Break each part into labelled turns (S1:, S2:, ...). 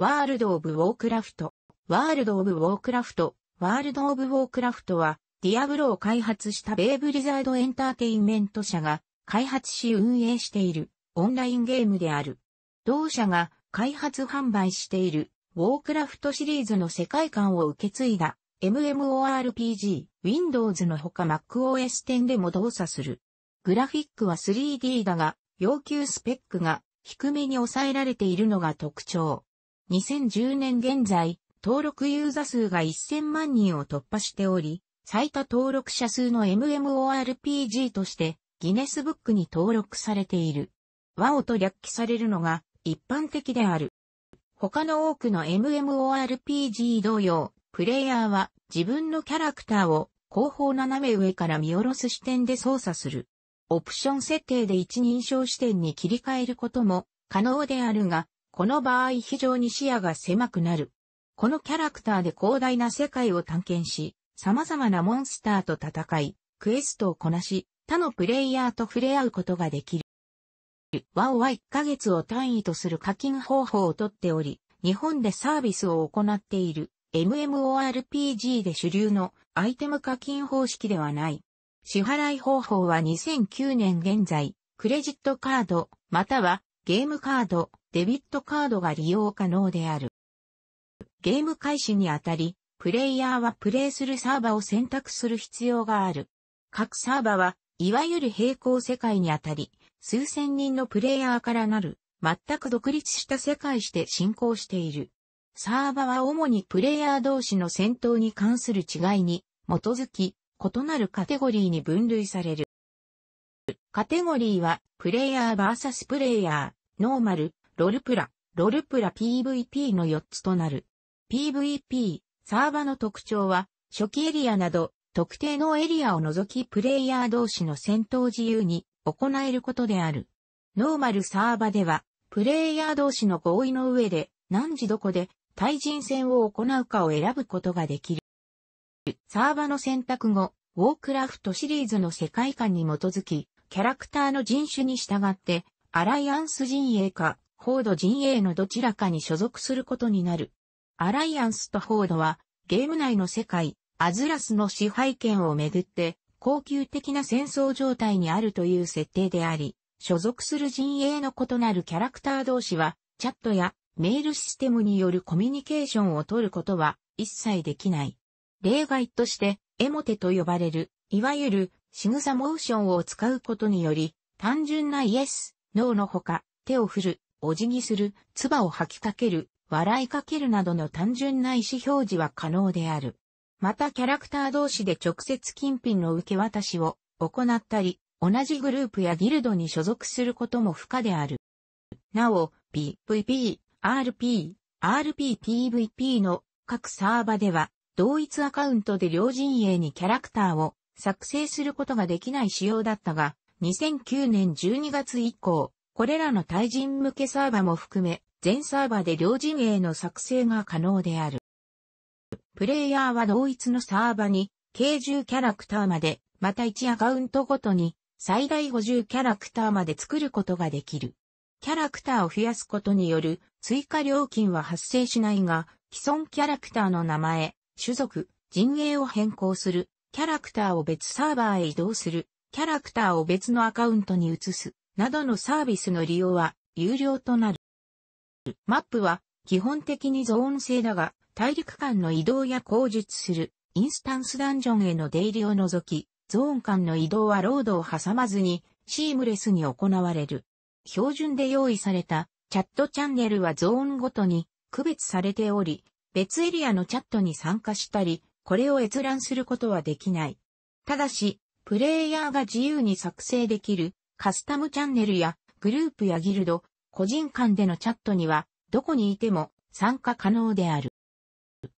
S1: ワールド・オブ・ウォークラフト。ワールド・オブ・ウォークラフト。ワールド・オブ・ウォークラフトは、ディアブロを開発したベイブリザードエンターテインメント社が開発し運営しているオンラインゲームである。同社が開発販売しているウォークラフトシリーズの世界観を受け継いだ MMORPG、Windows のほか MacOS 10でも動作する。グラフィックは 3D だが、要求スペックが低めに抑えられているのが特徴。2010年現在、登録ユーザ数が1000万人を突破しており、最多登録者数の MMORPG として、ギネスブックに登録されている。ワオと略記されるのが一般的である。他の多くの MMORPG 同様、プレイヤーは自分のキャラクターを後方斜め上から見下ろす視点で操作する。オプション設定で一人称視点に切り替えることも可能であるが、この場合非常に視野が狭くなる。このキャラクターで広大な世界を探検し、様々なモンスターと戦い、クエストをこなし、他のプレイヤーと触れ合うことができる。ワオは1ヶ月を単位とする課金方法をとっており、日本でサービスを行っている MMORPG で主流のアイテム課金方式ではない。支払い方法は2009年現在、クレジットカード、またはゲームカード、デビットカードが利用可能である。ゲーム開始にあたり、プレイヤーはプレイするサーバを選択する必要がある。各サーバは、いわゆる平行世界にあたり、数千人のプレイヤーからなる、全く独立した世界して進行している。サーバは主にプレイヤー同士の戦闘に関する違いに基づき、異なるカテゴリーに分類される。カテゴリーは、プレイヤー vs プレイヤー、ノーマル、ロルプラ、ロルプラ PVP の4つとなる。PVP、サーバの特徴は、初期エリアなど、特定のエリアを除きプレイヤー同士の戦闘自由に行えることである。ノーマルサーバでは、プレイヤー同士の合意の上で、何時どこで対人戦を行うかを選ぶことができる。サーバの選択後、ウォークラフトシリーズの世界観に基づき、キャラクターの人種に従って、アライアンス陣営か、フォード陣営のどちらかに所属することになる。アライアンスとフォードは、ゲーム内の世界、アズラスの支配権をめぐって、高級的な戦争状態にあるという設定であり、所属する陣営の異なるキャラクター同士は、チャットやメールシステムによるコミュニケーションを取ることは一切できない。例外として、エモテと呼ばれる、いわゆる仕草モーションを使うことにより、単純なイエス、ノーのほか、手を振る、お辞儀する、唾を吐きかける、笑いかけるなどの単純な意思表示は可能である。またキャラクター同士で直接金品の受け渡しを行ったり、同じグループやギルドに所属することも不可である。なお、PVP、RP、RPTVP の各サーバでは、同一アカウントで両陣営にキャラクターを作成することができない仕様だったが、2009年12月以降、これらの対人向けサーバも含め、全サーバで両陣営の作成が可能である。プレイヤーは同一のサーバに、計10キャラクターまで、また1アカウントごとに、最大50キャラクターまで作ることができる。キャラクターを増やすことによる追加料金は発生しないが、既存キャラクターの名前、種族、陣営を変更する、キャラクターを別サーバーへ移動する、キャラクターを別のアカウントに移す、などのサービスの利用は有料となる。マップは基本的にゾーン制だが、大陸間の移動や口述する、インスタンスダンジョンへの出入りを除き、ゾーン間の移動はロードを挟まずに、シームレスに行われる。標準で用意されたチャットチャンネルはゾーンごとに区別されており、別エリアのチャットに参加したり、これを閲覧することはできない。ただし、プレイヤーが自由に作成できるカスタムチャンネルやグループやギルド、個人間でのチャットにはどこにいても参加可能である。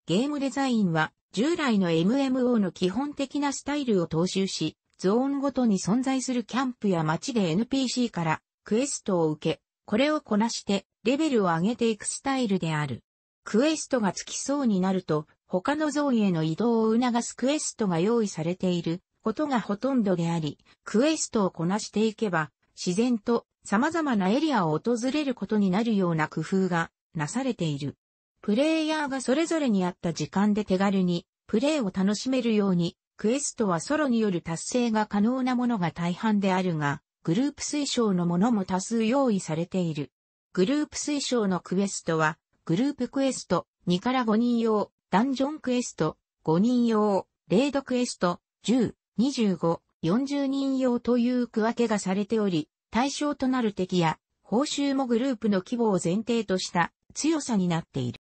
S1: ゲームデザインは従来の MMO の基本的なスタイルを踏襲し、ゾーンごとに存在するキャンプや街で NPC からクエストを受け、これをこなしてレベルを上げていくスタイルである。クエストがつきそうになると他のゾーンへの移動を促すクエストが用意されていることがほとんどであり、クエストをこなしていけば、自然と様々なエリアを訪れることになるような工夫がなされている。プレイヤーがそれぞれに合った時間で手軽にプレイを楽しめるように、クエストはソロによる達成が可能なものが大半であるが、グループ推奨のものも多数用意されている。グループ推奨のクエストは、グループクエスト2から5人用、ダンジョンクエスト、5人用、レードクエスト、10、25、40人用という区分けがされており、対象となる敵や、報酬もグループの規模を前提とした強さになっている。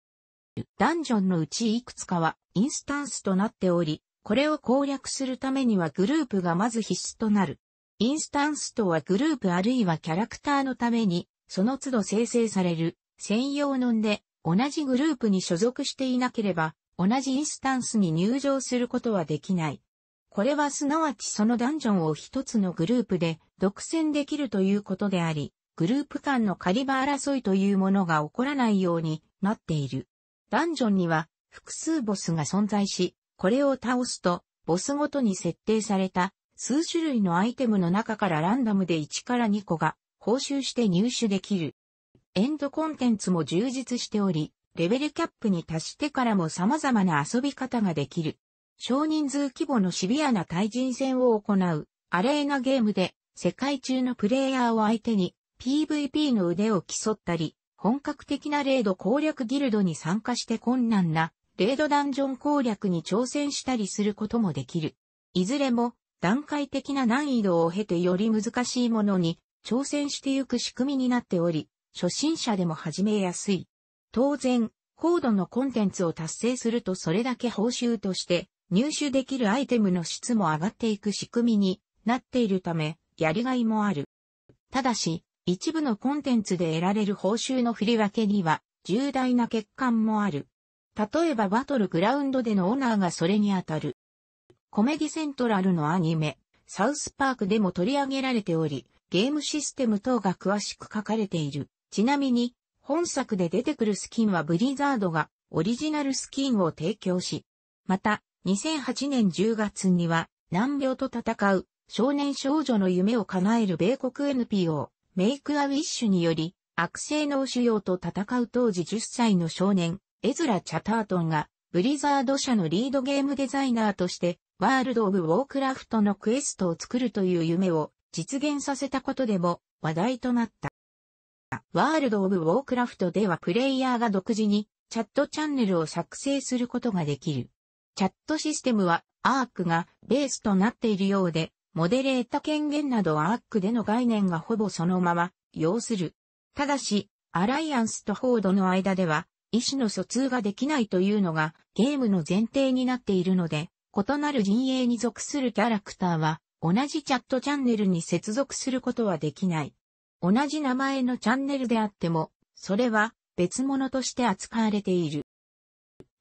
S1: ダンジョンのうちいくつかはインスタンスとなっており、これを攻略するためにはグループがまず必須となる。インスタンスとはグループあるいはキャラクターのために、その都度生成される専用のんで、同じグループに所属していなければ、同じインスタンスに入場することはできない。これはすなわちそのダンジョンを一つのグループで独占できるということであり、グループ間の狩り場争いというものが起こらないようになっている。ダンジョンには複数ボスが存在し、これを倒すと、ボスごとに設定された数種類のアイテムの中からランダムで1から2個が報酬して入手できる。エンドコンテンツも充実しており、レベルキャップに達してからも様々な遊び方ができる。少人数規模のシビアな対人戦を行うアレーナゲームで世界中のプレイヤーを相手に PVP の腕を競ったり、本格的なレード攻略ギルドに参加して困難なレードダンジョン攻略に挑戦したりすることもできる。いずれも段階的な難易度を経てより難しいものに挑戦してゆく仕組みになっており、初心者でも始めやすい。当然、高度のコンテンツを達成するとそれだけ報酬として入手できるアイテムの質も上がっていく仕組みになっているため、やりがいもある。ただし、一部のコンテンツで得られる報酬の振り分けには重大な欠陥もある。例えばバトルグラウンドでのオーナーがそれに当たる。コメディセントラルのアニメ、サウスパークでも取り上げられており、ゲームシステム等が詳しく書かれている。ちなみに、本作で出てくるスキンはブリザードがオリジナルスキンを提供し、また2008年10月には難病と戦う少年少女の夢を叶える米国 NPO メイクアウィッシュにより悪性脳腫瘍と戦う当時10歳の少年エズラ・チャタートンがブリザード社のリードゲームデザイナーとしてワールド・オブ・ウォークラフトのクエストを作るという夢を実現させたことでも話題となった。ワールド・オブ・ウォークラフトではプレイヤーが独自にチャットチャンネルを作成することができる。チャットシステムはアークがベースとなっているようで、モデレータ権限などアークでの概念がほぼそのまま要する。ただし、アライアンスとフォードの間では、意思の疎通ができないというのがゲームの前提になっているので、異なる陣営に属するキャラクターは同じチャットチャンネルに接続することはできない。同じ名前のチャンネルであっても、それは別物として扱われている。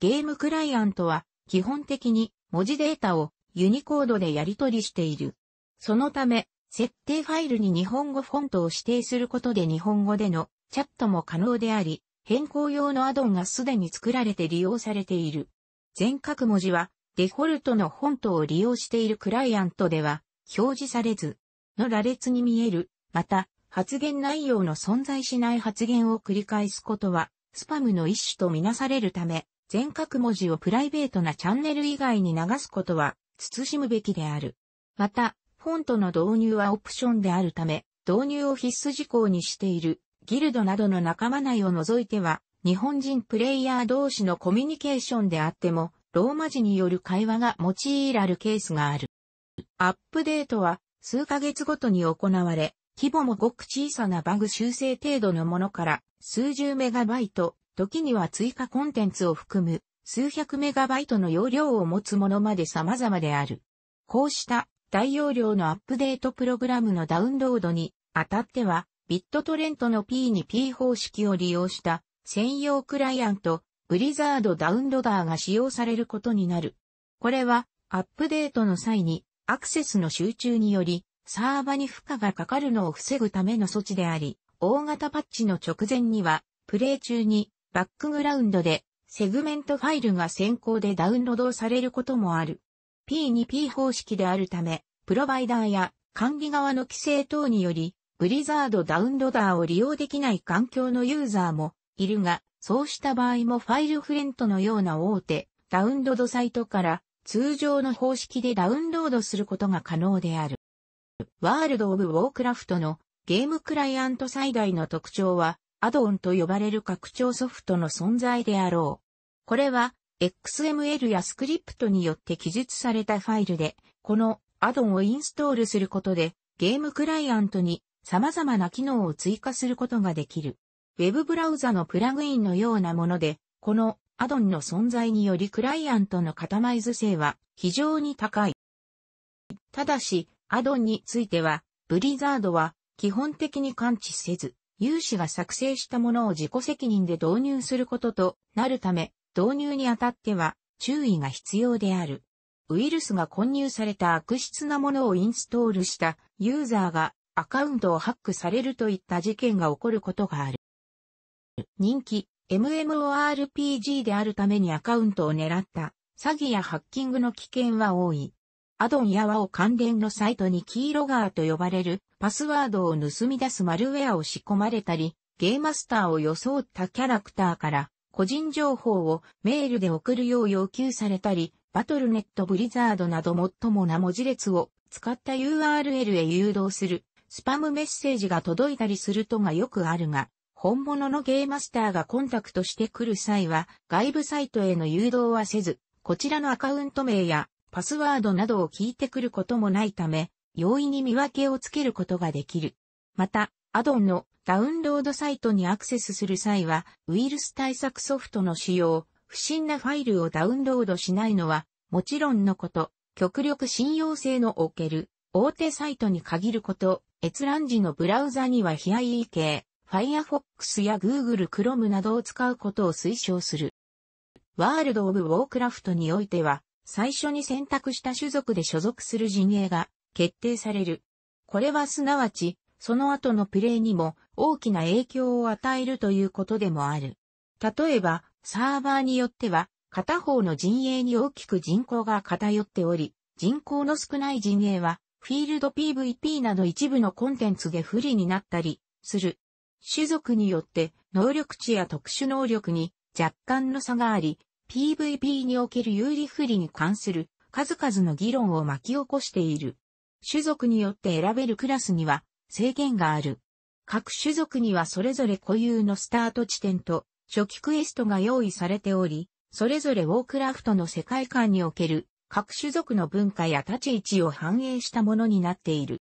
S1: ゲームクライアントは基本的に文字データをユニコードでやり取りしている。そのため、設定ファイルに日本語フォントを指定することで日本語でのチャットも可能であり、変更用のアドンがすでに作られて利用されている。全角文字はデフォルトのフォントを利用しているクライアントでは表示されず、の羅列に見える。また、発言内容の存在しない発言を繰り返すことは、スパムの一種とみなされるため、全角文字をプライベートなチャンネル以外に流すことは、慎むべきである。また、フォントの導入はオプションであるため、導入を必須事項にしている、ギルドなどの仲間内を除いては、日本人プレイヤー同士のコミュニケーションであっても、ローマ字による会話が用いられるケースがある。アップデートは数ヶ月ごとに行われ、規模もごく小さなバグ修正程度のものから数十メガバイト、時には追加コンテンツを含む数百メガバイトの容量を持つものまで様々である。こうした大容量のアップデートプログラムのダウンロードにあたっては、ビットトレントの P2P 方式を利用した専用クライアント、ブリザードダウンローダーが使用されることになる。これはアップデートの際にアクセスの集中によりサーバに負荷がかかるのを防ぐための措置であり、大型パッチの直前には、プレイ中にバックグラウンドでセグメントファイルが先行でダウンロードされることもある。P2P 方式であるため、プロバイダーや管理側の規制等により、ブリザードダウンローダーを利用できない環境のユーザーもいるが、そうした場合もファイルフレントのような大手、ダウンロードサイトから通常の方式でダウンロードすることが可能である。ワールド・オブ・ウォークラフトのゲームクライアント最大の特徴は、アドオンと呼ばれる拡張ソフトの存在であろう。これは、XML やスクリプトによって記述されたファイルで、このアドオンをインストールすることで、ゲームクライアントに様々な機能を追加することができる。ウェブブラウザのプラグインのようなもので、このアドンの存在によりクライアントのカタマイズ性は非常に高い。ただし、アドンについては、ブリザードは基本的に感知せず、有志が作成したものを自己責任で導入することとなるため、導入にあたっては注意が必要である。ウイルスが混入された悪質なものをインストールしたユーザーがアカウントをハックされるといった事件が起こることがある。人気 MMORPG であるためにアカウントを狙った詐欺やハッキングの危険は多い。アドンやワオ関連のサイトにキーロガーと呼ばれるパスワードを盗み出すマルウェアを仕込まれたり、ゲーマスターを装ったキャラクターから個人情報をメールで送るよう要求されたり、バトルネットブリザードなど最もな文字列を使った URL へ誘導するスパムメッセージが届いたりするとがよくあるが、本物のゲーマスターがコンタクトしてくる際は外部サイトへの誘導はせず、こちらのアカウント名やパスワードなどを聞いてくることもないため、容易に見分けをつけることができる。また、アドンのダウンロードサイトにアクセスする際は、ウイルス対策ソフトの使用、不審なファイルをダウンロードしないのは、もちろんのこと、極力信用性のおける、大手サイトに限ること、閲覧時のブラウザには非 IE 系、Firefox や Google Chrome などを使うことを推奨する。ワールド・オブ・ウォークラフトにおいては、最初に選択した種族で所属する陣営が決定される。これはすなわち、その後のプレイにも大きな影響を与えるということでもある。例えば、サーバーによっては、片方の陣営に大きく人口が偏っており、人口の少ない陣営は、フィールド PVP など一部のコンテンツで不利になったり、する。種族によって能力値や特殊能力に若干の差があり、PVP における有利不利に関する数々の議論を巻き起こしている。種族によって選べるクラスには制限がある。各種族にはそれぞれ固有のスタート地点と初期クエストが用意されており、それぞれウォークラフトの世界観における各種族の文化や立ち位置を反映したものになっている。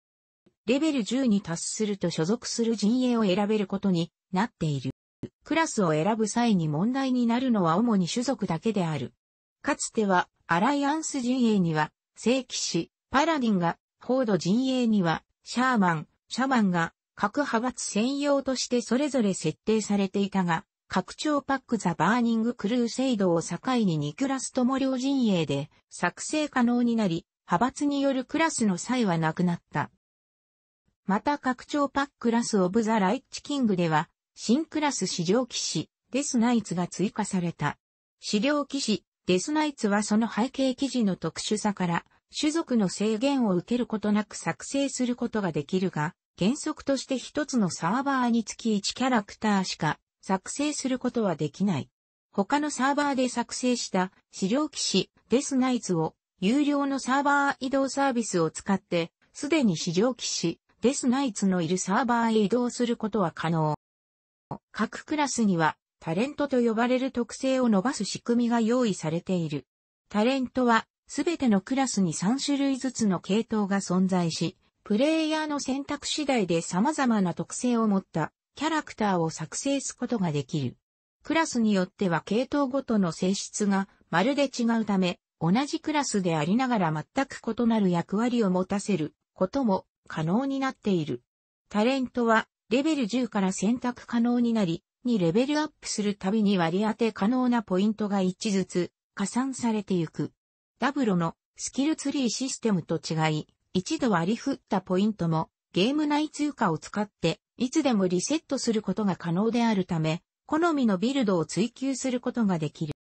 S1: レベル10に達すると所属する陣営を選べることになっている。クラスを選ぶ際に問題になるのは主に種族だけである。かつては、アライアンス陣営には、聖騎士、パラディンが、フォード陣営には、シャーマン、シャマンが、各派閥専用としてそれぞれ設定されていたが、拡張パックザ・バーニング・クルーセイドを境に2クラスとも両陣営で作成可能になり、派閥によるクラスの際はなくなった。また拡張パックラス・オブ・ザ・ライッチ・キングでは、新クラス史上騎士、デスナイツが追加された。資料騎士、デスナイツはその背景記事の特殊さから、種族の制限を受けることなく作成することができるが、原則として一つのサーバーにつき1キャラクターしか作成することはできない。他のサーバーで作成した資料騎士デスナイツを有料のサーバー移動サービスを使ってすでに市場騎士デスナイツのいるサーバーへ移動することは可能。各クラスにはタレントと呼ばれる特性を伸ばす仕組みが用意されている。タレントはすべてのクラスに3種類ずつの系統が存在し、プレイヤーの選択次第で様々な特性を持ったキャラクターを作成すことができる。クラスによっては系統ごとの性質がまるで違うため、同じクラスでありながら全く異なる役割を持たせることも可能になっている。タレントはレベル10から選択可能になり、2レベルアップするたびに割り当て可能なポイントが1ずつ加算されていく。ダブロのスキルツリーシステムと違い、一度割り振ったポイントもゲーム内通貨を使っていつでもリセットすることが可能であるため、好みのビルドを追求することができる。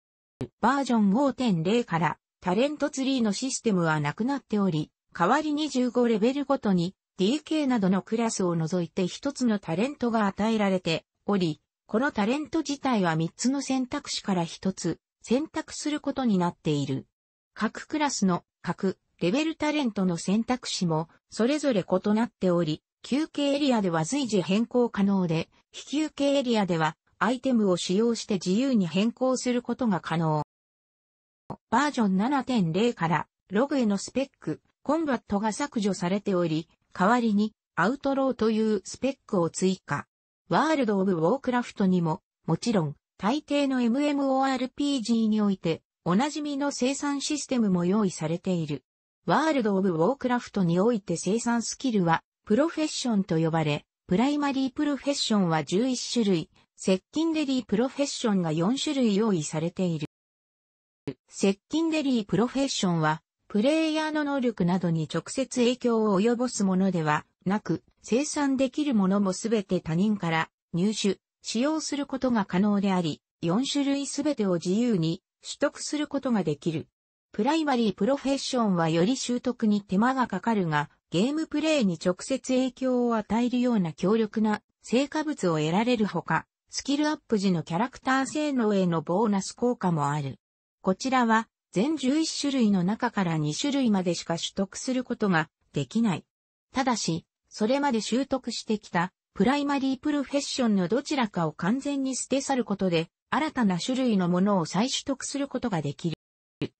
S1: バージョン5.0からタレントツリーのシステムはなくなっており、代わりに15レベルごとに DK などのクラスを除いて一つのタレントが与えられており、このタレント自体は三つの選択肢から一つ選択することになっている。各クラスの各レベルタレントの選択肢もそれぞれ異なっており、休憩エリアでは随時変更可能で、非休憩エリアではアイテムを使用して自由に変更することが可能。バージョン7.0からログへのスペック、コンバットが削除されており、代わりにアウトローというスペックを追加。ワールド・オブ・ウォークラフトにも、もちろん、大抵の MMORPG において、おなじみの生産システムも用意されている。ワールド・オブ・ウォークラフトにおいて生産スキルは、プロフェッションと呼ばれ、プライマリープロフェッションは11種類、セッキンデリープロフェッションが4種類用意されている。セッキンデリープロフェッションは、プレイヤーの能力などに直接影響を及ぼすものではなく、生産できるものもすべて他人から入手、使用することが可能であり、4種類すべてを自由に取得することができる。プライマリープロフェッションはより習得に手間がかかるが、ゲームプレイに直接影響を与えるような強力な成果物を得られるほか、スキルアップ時のキャラクター性能へのボーナス効果もある。こちらは全11種類の中から2種類までしか取得することができない。ただし、それまで習得してきたプライマリープロフェッションのどちらかを完全に捨て去ることで、新たな種類のものを再取得することができる。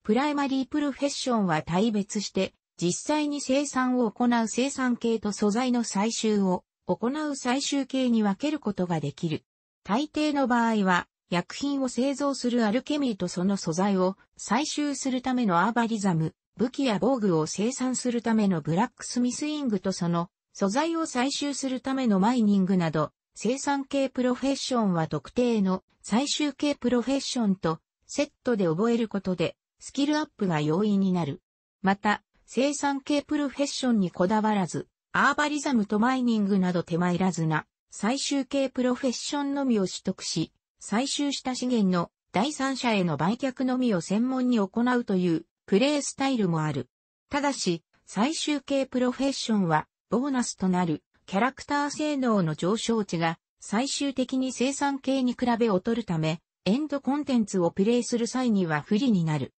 S1: プライマリープロフェッションは対別して、実際に生産を行う生産系と素材の採集を行う採集系に分けることができる。大抵の場合は、薬品を製造するアルケミーとその素材を採集するためのアーバリザム、武器や防具を生産するためのブラックスミスイングとその素材を採集するためのマイニングなど、生産系プロフェッションは特定の最終系プロフェッションとセットで覚えることでスキルアップが容易になる。また、生産系プロフェッションにこだわらず、アーバリザムとマイニングなど手間いらずな最終系プロフェッションのみを取得し、採集した資源の第三者への売却のみを専門に行うというプレイスタイルもある。ただし、最終形プロフェッションは、ボーナスとなるキャラクター性能の上昇値が最終的に生産系に比べ劣るため、エンドコンテンツをプレイする際には不利になる。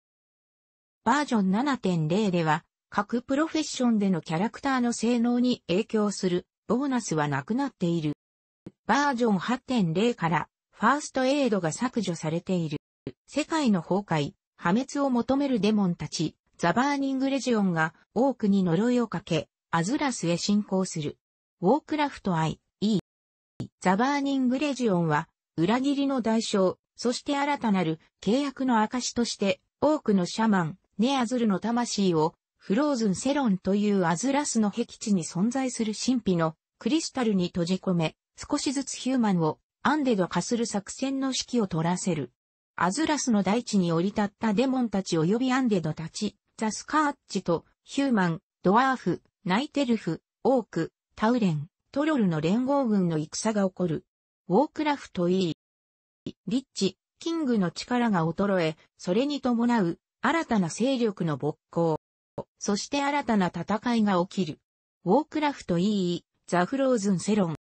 S1: バージョン7.0では、各プロフェッションでのキャラクターの性能に影響するボーナスはなくなっている。バージョン8.0からファーストエイドが削除されている。世界の崩壊、破滅を求めるデモンたち、ザバーニングレジオンが多くに呪いをかけ、アズラスへ進行する。ウォークラフト I、E。ザバーニングレジオンは、裏切りの代償、そして新たなる契約の証として、多くのシャマン、ネアズルの魂を、フローズンセロンというアズラスの僻地に存在する神秘のクリスタルに閉じ込め、少しずつヒューマンをアンデド化する作戦の指揮を取らせる。アズラスの大地に降り立ったデモンたち及びアンデドたち、ザスカーッチと、ヒューマン、ドワーフ、ナイテルフ、オーク、タウレン、トロルの連合軍の戦が起こる。ウォークラフト E、リッチ、キングの力が衰え、それに伴う新たな勢力の勃興。そして新たな戦いが起きる。ウォークラフト E、ザフローズンセロン。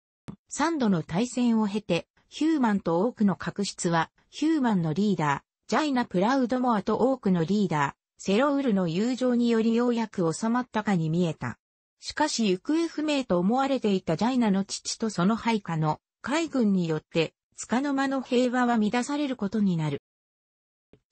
S1: 3度の対戦を経て、ヒューマンと多くの確執は、ヒューマンのリーダー、ジャイナ・プラウドモアと多くのリーダー、セロウルの友情によりようやく収まったかに見えた。しかし行方不明と思われていたジャイナの父とその配下の海軍によって、束の間の平和は乱されることになる。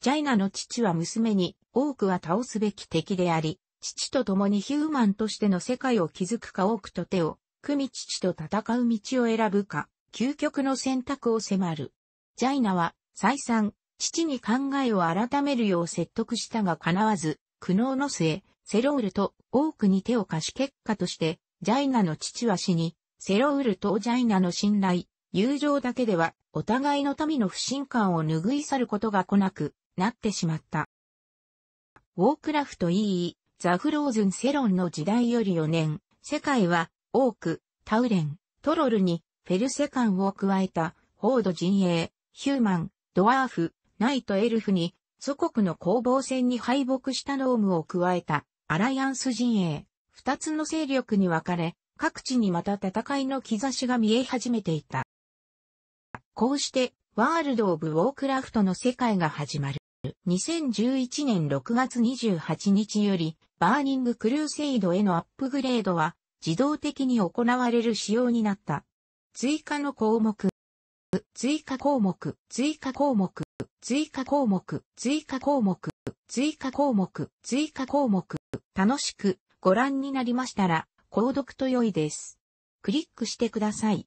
S1: ジャイナの父は娘に多くは倒すべき敵であり、父と共にヒューマンとしての世界を築くか多くと手を久美父と戦う道を選ぶか、究極の選択を迫る。ジャイナは、再三、父に考えを改めるよう説得したが叶わず、苦悩の末、セロウルと多くに手を貸し結果として、ジャイナの父は死に、セロウルとジャイナの信頼、友情だけでは、お互いの民の不信感を拭い去ることが来なくなってしまった。ウォークラフト EE、ザフローズンセロンの時代より4年、世界は多く、タウレン、トロルに、フェルセカンを加えた、フォード陣営、ヒューマン、ドワーフ、ナイトエルフに、祖国の攻防戦に敗北したノームを加えた、アライアンス陣営、二つの勢力に分かれ、各地にまた戦いの兆しが見え始めていた。こうして、ワールド・オブ・ウォークラフトの世界が始まる。2011年6月28日より、バーニング・クルーセイドへのアップグレードは、自動的に行われる仕様になった。追加の項目。追加項目、追加項目、追加項目、追加項目、追加項目、追加項目。楽しくご覧になりましたら、購読と良いです。クリックしてください。